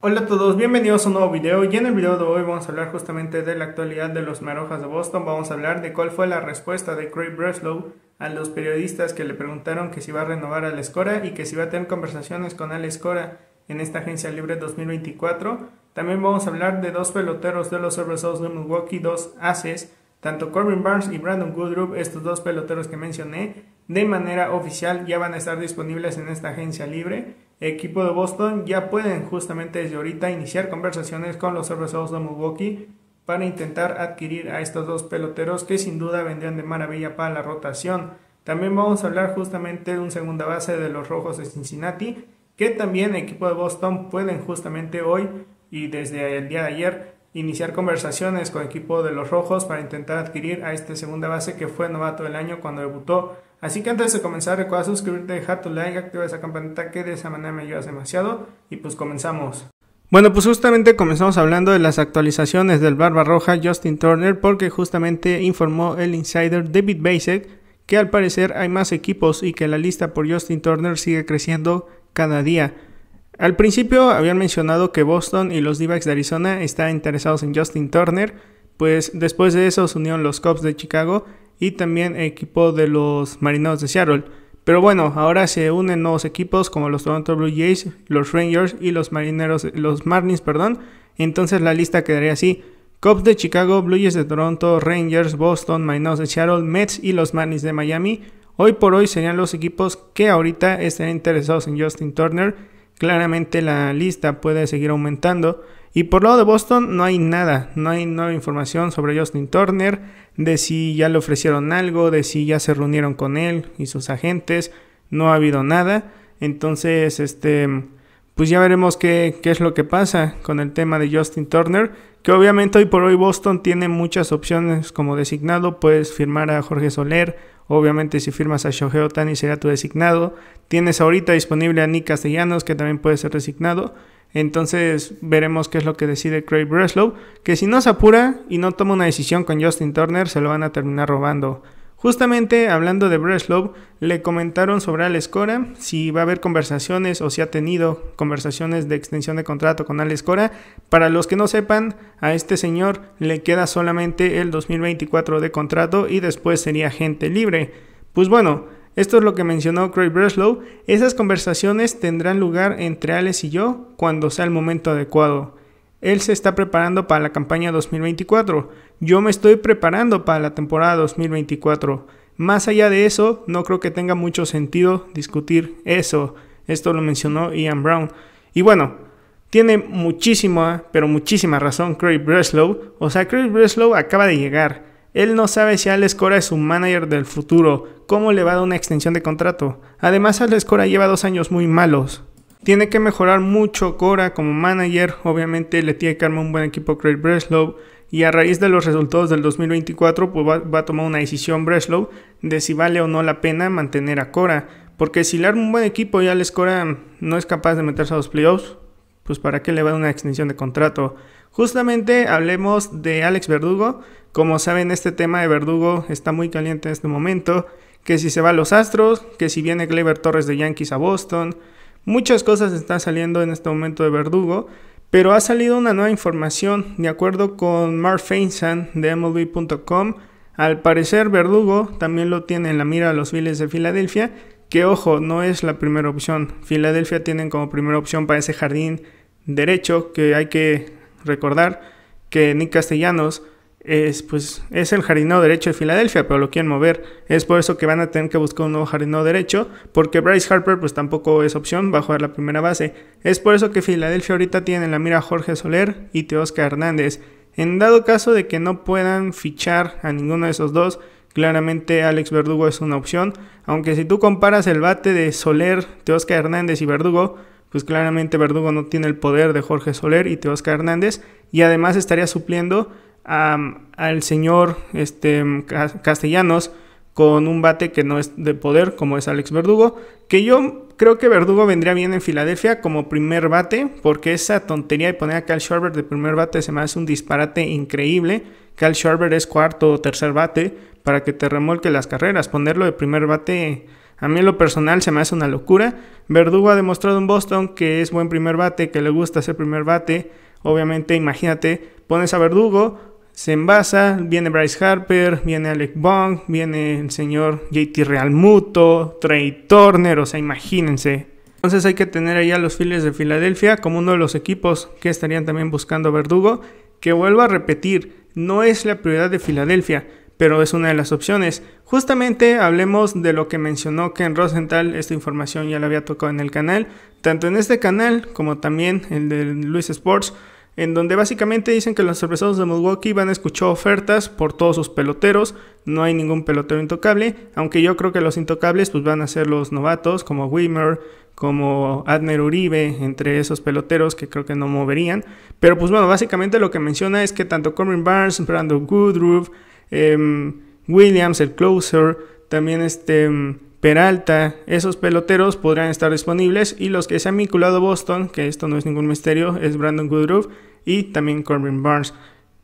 Hola a todos, bienvenidos a un nuevo video y en el video de hoy vamos a hablar justamente de la actualidad de los Marojas de Boston, vamos a hablar de cuál fue la respuesta de Craig Breslow a los periodistas que le preguntaron que si va a renovar a la Escora y que si va a tener conversaciones con Alex Cora en esta agencia libre 2024, también vamos a hablar de dos peloteros de los Brewers de Milwaukee, dos ACES tanto Corbin Barnes y Brandon Goodrup, estos dos peloteros que mencioné, de manera oficial ya van a estar disponibles en esta agencia libre equipo de Boston ya pueden justamente desde ahorita iniciar conversaciones con los cerveceros de Milwaukee para intentar adquirir a estos dos peloteros que sin duda vendrían de maravilla para la rotación. También vamos a hablar justamente de un segunda base de los Rojos de Cincinnati, que también el equipo de Boston pueden justamente hoy y desde el día de ayer iniciar conversaciones con el equipo de los Rojos para intentar adquirir a este segunda base que fue novato del año cuando debutó Así que antes de comenzar recuerda suscribirte, dejar tu like, activa esa campanita que de esa manera me ayudas demasiado y pues comenzamos. Bueno, pues justamente comenzamos hablando de las actualizaciones del Barba Roja Justin Turner porque justamente informó el insider David Basek que al parecer hay más equipos y que la lista por Justin Turner sigue creciendo cada día. Al principio habían mencionado que Boston y los d de Arizona están interesados en Justin Turner, pues después de eso se unieron los Cubs de Chicago y también equipo de los Mariners de Seattle. Pero bueno, ahora se unen nuevos equipos como los Toronto Blue Jays, los Rangers y los Marineros, los Marlins, perdón. Entonces la lista quedaría así: Cubs de Chicago, Blue Jays de Toronto, Rangers, Boston, Mariners de Seattle, Mets y los Marlins de Miami. Hoy por hoy serían los equipos que ahorita estén interesados en Justin Turner. Claramente la lista puede seguir aumentando. Y por lado de Boston no hay nada, no hay nueva información sobre Justin Turner, de si ya le ofrecieron algo, de si ya se reunieron con él y sus agentes, no ha habido nada. Entonces, este, pues ya veremos qué, qué es lo que pasa con el tema de Justin Turner, que obviamente hoy por hoy Boston tiene muchas opciones como designado, puedes firmar a Jorge Soler, obviamente si firmas a Shohei Otani será tu designado, tienes ahorita disponible a Nick Castellanos que también puede ser designado. Entonces veremos qué es lo que decide Craig Breslow, que si no se apura y no toma una decisión con Justin Turner, se lo van a terminar robando. Justamente hablando de Breslow, le comentaron sobre Alex Cora, si va a haber conversaciones o si ha tenido conversaciones de extensión de contrato con Alex Cora. Para los que no sepan, a este señor le queda solamente el 2024 de contrato y después sería gente libre. Pues bueno, esto es lo que mencionó Craig Breslow. Esas conversaciones tendrán lugar entre Alex y yo cuando sea el momento adecuado. Él se está preparando para la campaña 2024. Yo me estoy preparando para la temporada 2024. Más allá de eso, no creo que tenga mucho sentido discutir eso. Esto lo mencionó Ian Brown. Y bueno, tiene muchísima, pero muchísima razón Craig Breslow. O sea, Craig Breslow acaba de llegar. Él no sabe si Alex Cora es un manager del futuro, cómo le va a dar una extensión de contrato. Además, Alex Cora lleva dos años muy malos. Tiene que mejorar mucho Cora como manager, obviamente le tiene que armar un buen equipo Craig Breslow y a raíz de los resultados del 2024 pues va, a tomar una decisión Breslow de si vale o no la pena mantener a Cora, porque si le arma un buen equipo y Alex Cora no es capaz de meterse a los playoffs, pues para qué le va a dar una extensión de contrato. Justamente hablemos de Alex Verdugo. Como saben, este tema de Verdugo está muy caliente en este momento. Que si se va a los Astros, que si viene Clever Torres de Yankees a Boston. Muchas cosas están saliendo en este momento de Verdugo. Pero ha salido una nueva información, de acuerdo con Mark Feinsand de MLB.com. Al parecer, Verdugo también lo tiene en la mira a los Phillies de Filadelfia. Que ojo, no es la primera opción. Filadelfia tienen como primera opción para ese jardín derecho que hay que recordar que Nick Castellanos es, pues, es el jardinero derecho de Filadelfia, pero lo quieren mover. Es por eso que van a tener que buscar un nuevo jardinero derecho, porque Bryce Harper pues tampoco es opción, va a jugar la primera base. Es por eso que Filadelfia ahorita tiene en la mira Jorge Soler y Teosca Hernández. En dado caso de que no puedan fichar a ninguno de esos dos, claramente Alex Verdugo es una opción, aunque si tú comparas el bate de Soler, Teosca Hernández y Verdugo, pues claramente Verdugo no tiene el poder de Jorge Soler y Teoscar Hernández y además estaría supliendo al señor este, mm, Castellanos con un bate que no es de poder como es Alex Verdugo, que yo creo que Verdugo vendría bien en Filadelfia como primer bate, porque esa tontería de poner a Cal Schwarber de primer bate se me hace un disparate increíble. Cal Schwarber es cuarto o tercer bate para que te remolque las carreras, ponerlo de primer bate a mí en lo personal se me hace una locura. Verdugo ha demostrado en Boston que es buen primer bate, que le gusta hacer primer bate. Obviamente, imagínate, pones a Verdugo, se envasa, viene Bryce Harper, viene Alec Bong, viene el señor JT Realmuto, Trey Turner, o sea, imagínense. Entonces hay que tener allá a los Phillies de Filadelfia como uno de los equipos que estarían también buscando a Verdugo, que vuelvo a repetir, no es la prioridad de Filadelfia pero es una de las opciones. Justamente hablemos de lo que mencionó Ken Rosenthal, esta información ya la había tocado en el canal, tanto en este canal como también el de Luis Sports, en donde básicamente dicen que los sorpresados de Milwaukee van a escuchar ofertas por todos sus peloteros, no hay ningún pelotero intocable, aunque yo creo que los intocables pues van a ser los novatos como Wimmer, como Adner Uribe, entre esos peloteros que creo que no moverían, pero pues bueno, básicamente lo que menciona es que tanto Corbin Barnes, Brandon Goodruff, Em, Williams, el closer, también este em, Peralta, esos peloteros podrían estar disponibles y los que se han vinculado a Boston, que esto no es ningún misterio, es Brandon Goodruff y también Corbin Barnes.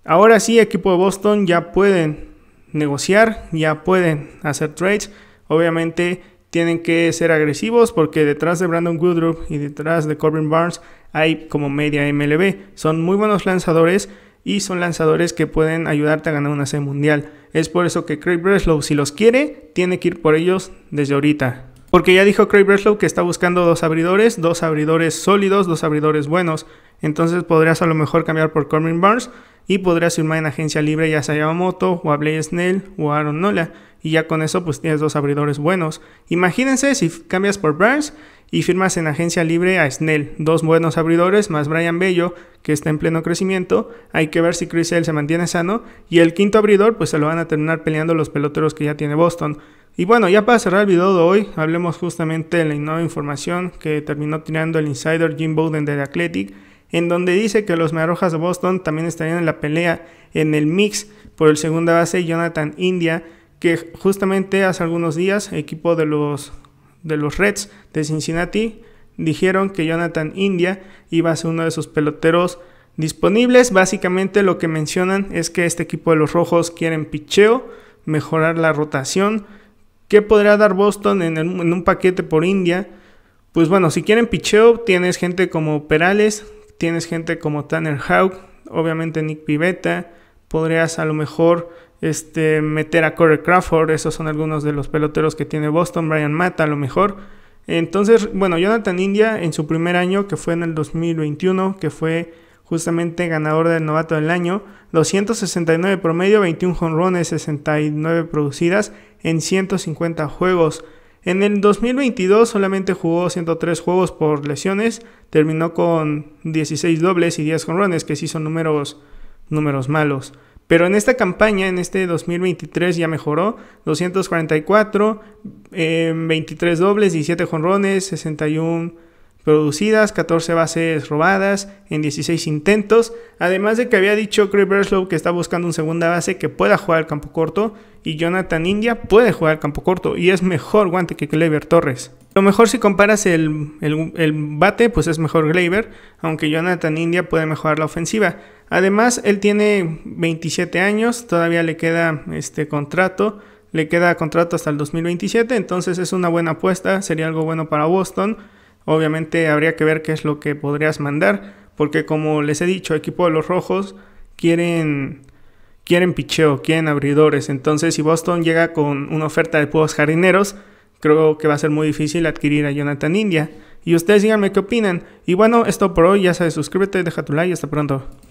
Ahora sí, equipo de Boston ya pueden negociar, ya pueden hacer trades. Obviamente tienen que ser agresivos porque detrás de Brandon Woodruff y detrás de Corbin Barnes hay como media MLB. Son muy buenos lanzadores, y son lanzadores que pueden ayudarte a ganar una serie mundial. Es por eso que Craig Breslow, si los quiere, tiene que ir por ellos desde ahorita. Porque ya dijo Craig Breslow que está buscando dos abridores, dos abridores sólidos, dos abridores buenos. Entonces podrías a lo mejor cambiar por Corbin Barnes y podrías firmar en agencia libre ya sea a Moto o a Blake Snell o a Aaron Nola. Y ya con eso pues tienes dos abridores buenos. Imagínense si cambias por Burns y firmas en agencia libre a Snell. Dos buenos abridores más Brian Bello que está en pleno crecimiento. Hay que ver si Chris Hale se mantiene sano. Y el quinto abridor pues se lo van a terminar peleando los peloteros que ya tiene Boston. Y bueno, ya para cerrar el video de hoy, hablemos justamente de la nueva información que terminó tirando el insider Jim Bowden de The Athletic en donde dice que los Marrojas de Boston también estarían en la pelea en el mix por el segunda base Jonathan India, que justamente hace algunos días equipo de los, de los Reds de Cincinnati dijeron que Jonathan India iba a ser uno de sus peloteros disponibles. Básicamente lo que mencionan es que este equipo de los Rojos quieren picheo, mejorar la rotación. ¿Qué podría dar Boston en, en un paquete por India? Pues bueno, si quieren picheo, tienes gente como Perales, Tienes gente como Tanner Houck, obviamente Nick Pivetta, podrías a lo mejor este, meter a Corey Crawford, esos son algunos de los peloteros que tiene Boston, Brian Mata a lo mejor. Entonces, bueno, Jonathan India en su primer año, que fue en el 2021, que fue justamente ganador del novato del año, 269 promedio, 21 jonrones, 69 producidas en 150 juegos. En el 2022 solamente jugó 103 juegos por lesiones, terminó con 16 dobles y 10 jonrones, que sí son números, números malos. Pero en esta campaña, en este 2023 ya mejoró, 244, 23 eh, dobles, 17 jonrones, 61 producidas, 14 bases robadas en 16 intentos. Además de que había dicho Craig Berslow que está buscando una segunda base que pueda jugar al campo corto y Jonathan India puede jugar al campo corto y es mejor guante que Gleyber Torres. Lo mejor si comparas el, el, bate, pues es mejor Gleyber, aunque Jonathan India puede mejorar la ofensiva. Además, él tiene 27 años, todavía le queda este contrato le queda contrato hasta el 2027, entonces es una buena apuesta, sería algo bueno para Boston. Obviamente habría que ver qué es lo que podrías mandar, porque como les he dicho, equipo de los rojos quieren quieren picheo, quieren abridores. Entonces, si Boston llega con una oferta de puros jardineros, creo que va a ser muy difícil adquirir a Jonathan India. Y ustedes díganme qué opinan. Y bueno, esto por hoy, ya sabes, suscríbete, deja tu like y hasta pronto.